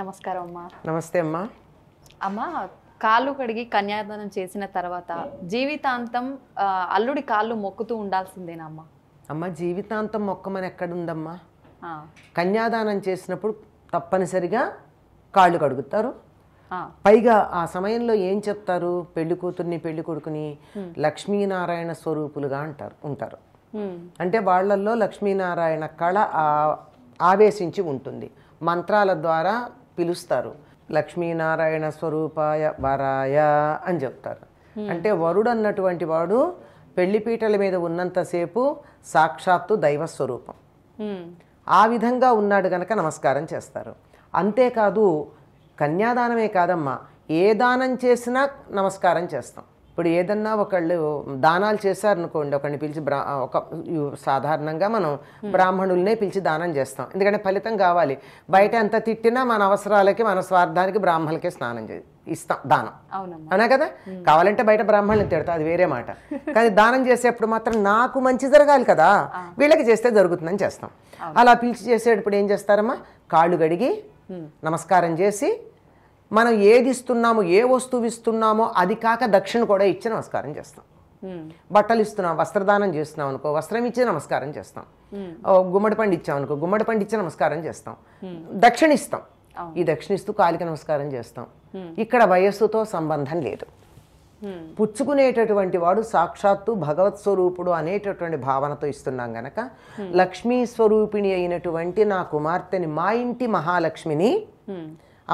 నమస్కారం అమ్మా నమస్తే అమ్మా అమ్మా కాళ్ళు కడిగి కన్యాదానం చేసిన తర్వాత జీవితాంతం అల్లుడి కాళ్ళు మొక్కుతూ ఉండాల్సిందేనా అమ్మా అమ్మ జీవితాంతం మొక్కమని ఎక్కడుందమ్మా కన్యాదానం చేసినప్పుడు తప్పనిసరిగా కాళ్ళు కడుగుతారు పైగా ఆ సమయంలో ఏం చెప్తారు పెళ్లి కూతుర్ని పెళ్లి కొడుకుని లక్ష్మీనారాయణ స్వరూపులుగా అంటారు ఉంటారు అంటే వాళ్ళల్లో లక్ష్మీనారాయణ కళ ఆవేశించి ఉంటుంది మంత్రాల ద్వారా పిలుస్తారు లక్ష్మీనారాయణ స్వరూపాయ వరాయ అని చెప్తారు అంటే వరుడు అన్నటువంటి వాడు పెళ్లిపీటల మీద ఉన్నంతసేపు సాక్షాత్తు దైవస్వరూపం ఆ విధంగా ఉన్నాడు గనక నమస్కారం చేస్తారు అంతేకాదు కన్యాదానమే కాదమ్మా ఏ దానం చేసినా నమస్కారం చేస్తాం ఇప్పుడు ఏదన్నా ఒకళ్ళు దానాలు చేశారనుకోండి ఒకరిని పిలిచి బ్రా ఒక సాధారణంగా మనం బ్రాహ్మణుల్నే పిలిచి దానం చేస్తాం ఎందుకంటే ఫలితం కావాలి బయట ఎంత తిట్టినా మన అవసరాలకి మన స్వార్థానికి బ్రాహ్మణులకే స్నానం చే ఇస్తాం దానం అవునా కదా కావాలంటే బయట బ్రాహ్మణులు తిడతాం అది వేరే మాట కానీ దానం చేసేప్పుడు మాత్రం నాకు మంచి జరగాలి కదా వీళ్ళకి చేస్తే జరుగుతుందని చేస్తాం అలా పిలిచి చేసేటప్పుడు ఏం చేస్తారమ్మా కాళ్ళు కడిగి నమస్కారం చేసి మనం ఏది ఇస్తున్నామో ఏ వస్తువు ఇస్తున్నామో అది కాక దక్షిణ కూడా ఇచ్చి నమస్కారం చేస్తాం బట్టలు ఇస్తున్నాం వస్త్రదానం చేస్తున్నాం అనుకో వస్త్రం ఇచ్చి నమస్కారం చేస్తాం గుమ్మడి పండు ఇచ్చాం అనుకో గుమ్మడి పండు ఇచ్చి నమస్కారం చేస్తాం దక్షిణ ఇస్తాం ఈ దక్షిణ ఇస్తూ కాలిక నమస్కారం చేస్తాం ఇక్కడ వయస్సుతో సంబంధం లేదు పుచ్చుకునేటటువంటి వాడు సాక్షాత్తు భగవత్ స్వరూపుడు అనేటటువంటి భావనతో ఇస్తున్నాం గనక లక్ష్మీ స్వరూపిణి అయినటువంటి నా కుమార్తెని మా ఇంటి మహాలక్ష్మిని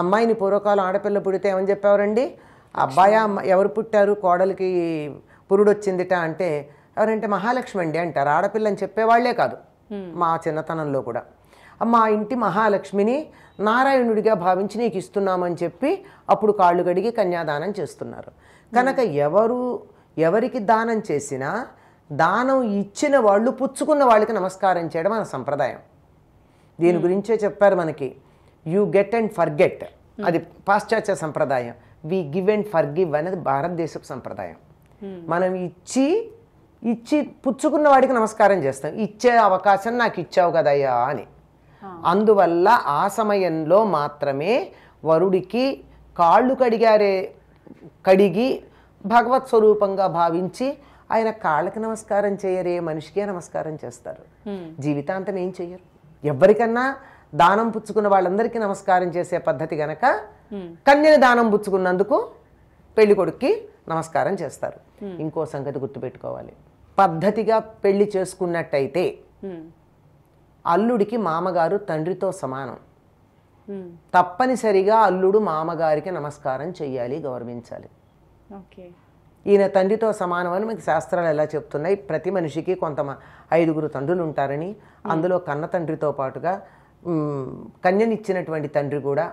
అమ్మాయిని పూర్వకాలం ఆడపిల్ల పుడితే ఏమని చెప్పేవారండి అబ్బాయి ఎవరు పుట్టారు కోడలికి పురుడు వచ్చిందిట అంటే ఎవరంటే మహాలక్ష్మి అండి అంటారు ఆడపిల్ల అని చెప్పేవాళ్లే కాదు మా చిన్నతనంలో కూడా మా ఇంటి మహాలక్ష్మిని నారాయణుడిగా భావించి నీకు ఇస్తున్నామని చెప్పి అప్పుడు కాళ్ళు గడిగి కన్యాదానం చేస్తున్నారు కనుక ఎవరు ఎవరికి దానం చేసినా దానం ఇచ్చిన వాళ్ళు పుచ్చుకున్న వాళ్ళకి నమస్కారం చేయడం మన సంప్రదాయం దీని గురించే చెప్పారు మనకి యూ గెట్ అండ్ ఫర్గెట్ అది పాశ్చాత్య సంప్రదాయం we give and forgive అనేది భారతదేశపు సంప్రదాయం hmm. మనం ఇచ్చి ఇచ్చి పుచ్చుకున్న వాడికి నమస్కారం చేస్తాం ఇచ్చే అవకాశం నాకు ఇచ్చావు కదయ్యా అని అందువల్ల ఆ సమయంలో మాత్రమే వరుడికి కాళ్ళు కడిగారే కడిగి భగవత్ స్వరూపంగా భావించి ఆయన కాళ్ళకి నమస్కారం చేయరే మనిషికే నమస్కారం చేస్తారు hmm. జీవితాంతం ఏం చెయ్యరు ఎవరికన్నా దానం పుచ్చుకున్న వాళ్ళందరికీ నమస్కారం చేసే పద్ధతి గనక కన్యని దానం పుచ్చుకున్నందుకు పెళ్లి నమస్కారం చేస్తారు ఇంకో సంగతి గుర్తుపెట్టుకోవాలి పద్ధతిగా పెళ్లి చేసుకున్నట్టయితే అల్లుడికి మామగారు తండ్రితో సమానం తప్పనిసరిగా అల్లుడు మామగారికి నమస్కారం చెయ్యాలి గౌరవించాలి ఈయన తండ్రితో సమానం అని మీకు శాస్త్రాలు ఎలా చెప్తున్నాయి ప్రతి మనిషికి కొంత ఐదుగురు తండ్రులు ఉంటారని అందులో కన్న తండ్రితో పాటుగా కన్యనిచ్చినటువంటి తండ్రి కూడా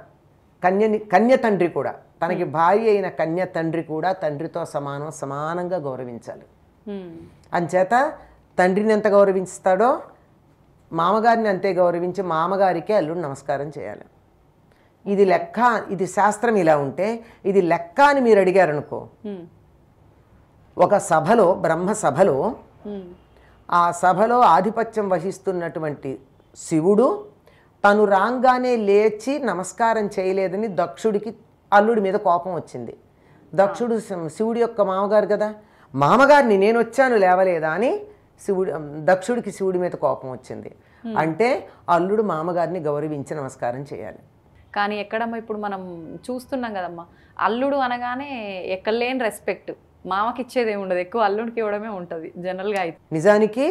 కన్యని కన్య తండ్రి కూడా తనకి భార్య అయిన కన్య తండ్రి కూడా తండ్రితో సమానం సమానంగా గౌరవించాలి అంచేత తండ్రిని ఎంత గౌరవిస్తాడో మామగారిని అంతే గౌరవించి మామగారికే అల్లుడు నమస్కారం చేయాలి ఇది లెక్క ఇది శాస్త్రం ఇలా ఉంటే ఇది లెక్క అని మీరు అడిగారనుకో ఒక సభలో బ్రహ్మ సభలో ఆ సభలో ఆధిపత్యం వహిస్తున్నటువంటి శివుడు తను రాగానే లేచి నమస్కారం చేయలేదని దక్షుడికి అల్లుడి మీద కోపం వచ్చింది దక్షుడు శివుడి యొక్క మామగారు కదా మామగారిని నేను వచ్చాను లేవలేదా అని శివుడు దక్షుడికి శివుడి మీద కోపం వచ్చింది అంటే అల్లుడు మామగారిని గౌరవించి నమస్కారం చేయాలి కానీ ఎక్కడమ్మా ఇప్పుడు మనం చూస్తున్నాం కదమ్మా అల్లుడు అనగానే ఎక్కలేని రెస్పెక్ట్ మామకి ఇచ్చేది ఉండదు ఎక్కువ అల్లుడికి ఇవ్వడమే ఉంటుంది జనరల్గా అయితే నిజానికి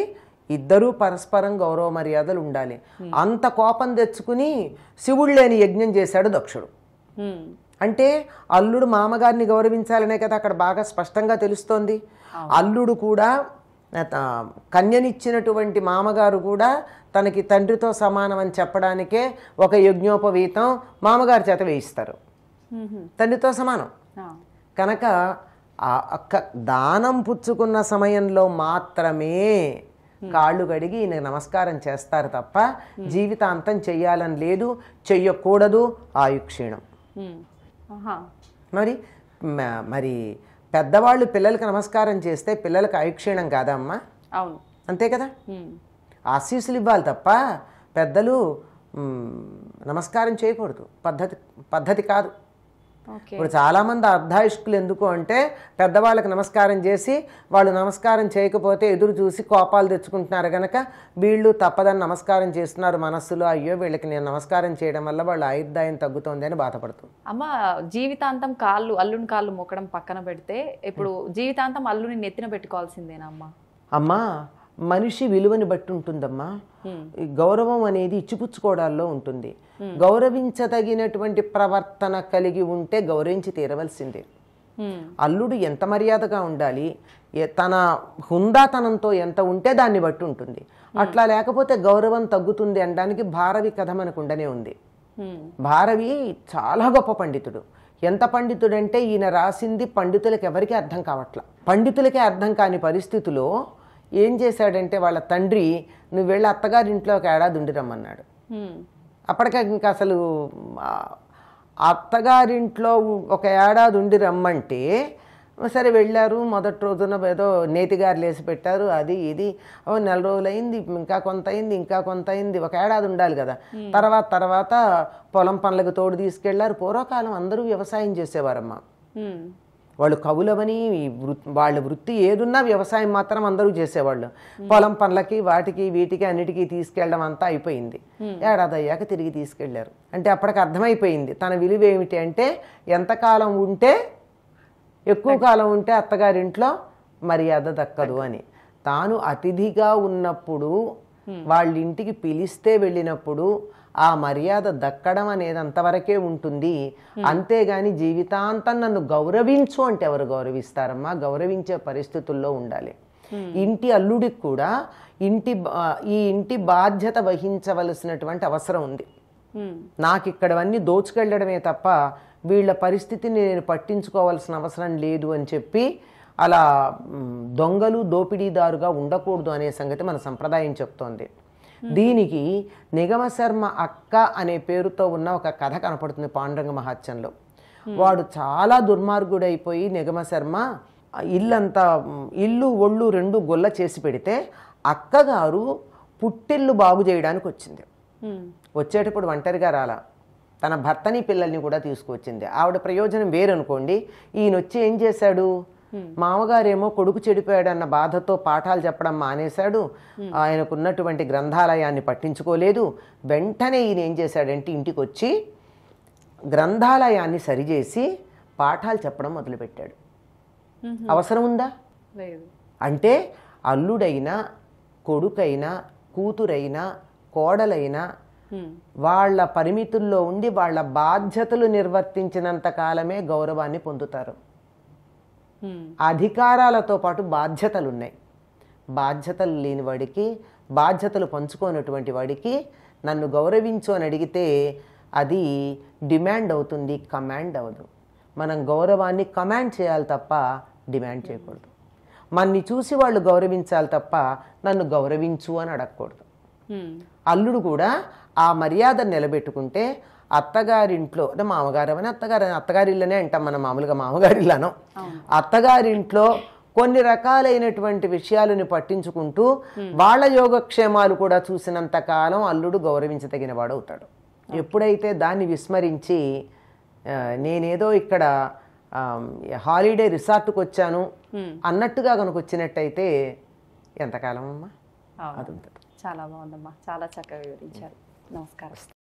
ఇద్దరూ పరస్పరం గౌరవ మర్యాదలు ఉండాలి అంత కోపం తెచ్చుకుని శివుడు లేని యజ్ఞం చేశాడు దక్షుడు అంటే అల్లుడు మామగారిని గౌరవించాలనే కదా అక్కడ బాగా స్పష్టంగా తెలుస్తోంది అల్లుడు కూడా కన్యనిచ్చినటువంటి మామగారు కూడా తనకి తండ్రితో సమానం అని చెప్పడానికే ఒక యజ్ఞోపవీతం మామగారి చేత వేయిస్తారు తండ్రితో సమానం కనుక దానం పుచ్చుకున్న సమయంలో మాత్రమే కాళ్ళు కడిగి ఈయన నమస్కారం చేస్తారు తప్ప జీవితాంతం చెయ్యాలని లేదు చెయ్యకూడదు ఆయుక్షీణం మరి మరి పెద్దవాళ్ళు పిల్లలకి నమస్కారం చేస్తే పిల్లలకు ఆయుక్షీణం కాదమ్మా అవును అంతే కదా ఆశీస్సులు ఇవ్వాలి తప్ప పెద్దలు నమస్కారం చేయకూడదు పద్ధతి పద్ధతి కాదు ఇప్పుడు చాలామంది అర్ధాయుష్కులు ఎందుకు అంటే పెద్దవాళ్ళకి నమస్కారం చేసి వాళ్ళు నమస్కారం చేయకపోతే ఎదురు చూసి కోపాలు తెచ్చుకుంటున్నారు కనుక వీళ్ళు తప్పదని నమస్కారం చేస్తున్నారు మనస్సులో అయ్యో వీళ్ళకి నేను నమస్కారం చేయడం వల్ల వాళ్ళ ఆయుర్దాయం తగ్గుతుంది అని బాధపడుతుంది అమ్మ జీవితాంతం కాళ్ళు అల్లుని కాళ్ళు మొక్కడం పక్కన పెడితే ఇప్పుడు జీవితాంతం అల్లుని నెత్తిన పెట్టుకోవాల్సిందేనా అమ్మ అమ్మా మనిషి విలువని బట్టి ఉంటుందమ్మా గౌరవం అనేది ఇచ్చిపుచ్చుకోవడాల్లో ఉంటుంది గౌరవించదగినటువంటి ప్రవర్తన కలిగి ఉంటే గౌరవించి తీరవలసిందే అల్లుడు ఎంత మర్యాదగా ఉండాలి తన హుందాతనంతో ఎంత ఉంటే దాన్ని బట్టి ఉంటుంది అట్లా లేకపోతే గౌరవం తగ్గుతుంది అనడానికి భారవి కథ ఉండనే ఉంది భారవి చాలా గొప్ప పండితుడు ఎంత పండితుడంటే ఈయన రాసింది పండితులకు ఎవరికీ అర్థం కావట్లా పండితులకే అర్థం కాని పరిస్థితిలో ఏం చేశాడంటే వాళ్ళ తండ్రి నువ్వు వెళ్ళి అత్తగారి ఇంట్లో ఒక ఏడాది ఉండిరమ్మన్నాడు అప్పటికే ఇంకా అసలు అత్తగారింట్లో ఒక ఏడాది ఉండి రమ్మంటే సరే వెళ్ళారు మొదటి రోజున ఏదో నేతిగారు లేచి పెట్టారు అది ఇది ఓ నెల రోజులు అయింది ఇంకా కొంత అయింది ఇంకా కొంత అయింది ఒక ఏడాది ఉండాలి కదా తర్వాత తర్వాత పొలం పనులకు తోడు తీసుకెళ్లారు పూర్వకాలం అందరూ వ్యవసాయం చేసేవారమ్మా వాళ్ళు కవులవని వాళ్ళ వృత్తి ఏదున్నా వ్యవసాయం మాత్రం అందరూ చేసేవాళ్ళు పొలం పనులకి వాటికి వీటికి అన్నిటికీ తీసుకెళ్ళడం అంతా అయిపోయింది ఏడాది అయ్యాక తిరిగి తీసుకెళ్లారు అంటే అప్పటికి అర్థమైపోయింది తన విలువ ఏమిటి అంటే ఎంతకాలం ఉంటే ఎక్కువ కాలం ఉంటే అత్తగారింట్లో మర్యాద దక్కదు అని తాను అతిథిగా ఉన్నప్పుడు వాళ్ళ ఇంటికి పిలిస్తే వెళ్ళినప్పుడు ఆ మర్యాద దక్కడం అనేది అంతవరకే ఉంటుంది అంతేగాని జీవితాంతం నన్ను గౌరవించు అంటే ఎవరు గౌరవిస్తారమ్మా గౌరవించే పరిస్థితుల్లో ఉండాలి ఇంటి అల్లుడికి కూడా ఇంటి ఈ ఇంటి బాధ్యత వహించవలసినటువంటి అవసరం ఉంది నాకు ఇక్కడవన్నీ దోచుకెళ్ళడమే తప్ప వీళ్ళ పరిస్థితిని నేను పట్టించుకోవాల్సిన అవసరం లేదు అని చెప్పి అలా దొంగలు దోపిడీదారుగా ఉండకూడదు అనే సంగతి మన సంప్రదాయం చెప్తోంది దీనికి నిగమశర్మ అక్క అనే పేరుతో ఉన్న ఒక కథ కనపడుతుంది పాండురంగ మహాత్యంలో వాడు చాలా దుర్మార్గుడైపోయి నిగమశర్మ ఇల్లంతా ఇల్లు ఒళ్ళు రెండు గొల్ల చేసి పెడితే అక్కగారు పుట్టిల్లు బాగు చేయడానికి వచ్చింది వచ్చేటప్పుడు ఒంటరిగా రాలా తన భర్తని పిల్లల్ని కూడా తీసుకువచ్చింది ఆవిడ ప్రయోజనం వేరనుకోండి ఈయనొచ్చి ఏం చేశాడు మామగారేమో కొడుకు చెడిపోయాడన్న బాధతో పాఠాలు చెప్పడం మానేశాడు ఆయనకున్నటువంటి గ్రంథాలయాన్ని పట్టించుకోలేదు వెంటనే ఈయన ఏం చేశాడంటే ఇంటికి వచ్చి గ్రంథాలయాన్ని సరిచేసి పాఠాలు చెప్పడం మొదలుపెట్టాడు అవసరం ఉందా అంటే అల్లుడైనా కొడుకైనా కూతురైనా కోడలైనా వాళ్ళ పరిమితుల్లో ఉండి వాళ్ళ బాధ్యతలు నిర్వర్తించినంత కాలమే గౌరవాన్ని పొందుతారు అధికారాలతో పాటు బాధ్యతలు ఉన్నాయి బాధ్యతలు లేని వాడికి బాధ్యతలు పంచుకోనటువంటి వాడికి నన్ను గౌరవించు అని అడిగితే అది డిమాండ్ అవుతుంది కమాండ్ అవదు మనం గౌరవాన్ని కమాండ్ చేయాలి తప్ప డిమాండ్ చేయకూడదు మన్ని చూసి వాళ్ళు గౌరవించాలి తప్ప నన్ను గౌరవించు అని అడగకూడదు అల్లుడు కూడా ఆ మర్యాద నిలబెట్టుకుంటే అత్తగారింట్లో అంటే మామగారు అని అత్తగారు అత్తగారి ఇల్లనే అంటాం మనం మామూలుగా మామగారి ఇల్లను అత్తగారింట్లో కొన్ని రకాలైనటువంటి విషయాలను పట్టించుకుంటూ వాళ్ళ యోగక్షేమాలు కూడా చూసినంత కాలం అల్లుడు గౌరవించదగిన వాడు అవుతాడు ఎప్పుడైతే దాన్ని విస్మరించి నేనేదో ఇక్కడ హాలిడే రిసార్ట్కి వచ్చాను అన్నట్టుగా కనుక వచ్చినట్టయితే ఎంతకాలం అమ్మా చాలా బాగుందమ్మా చాలా చక్కగా వివరించారు నమస్కారం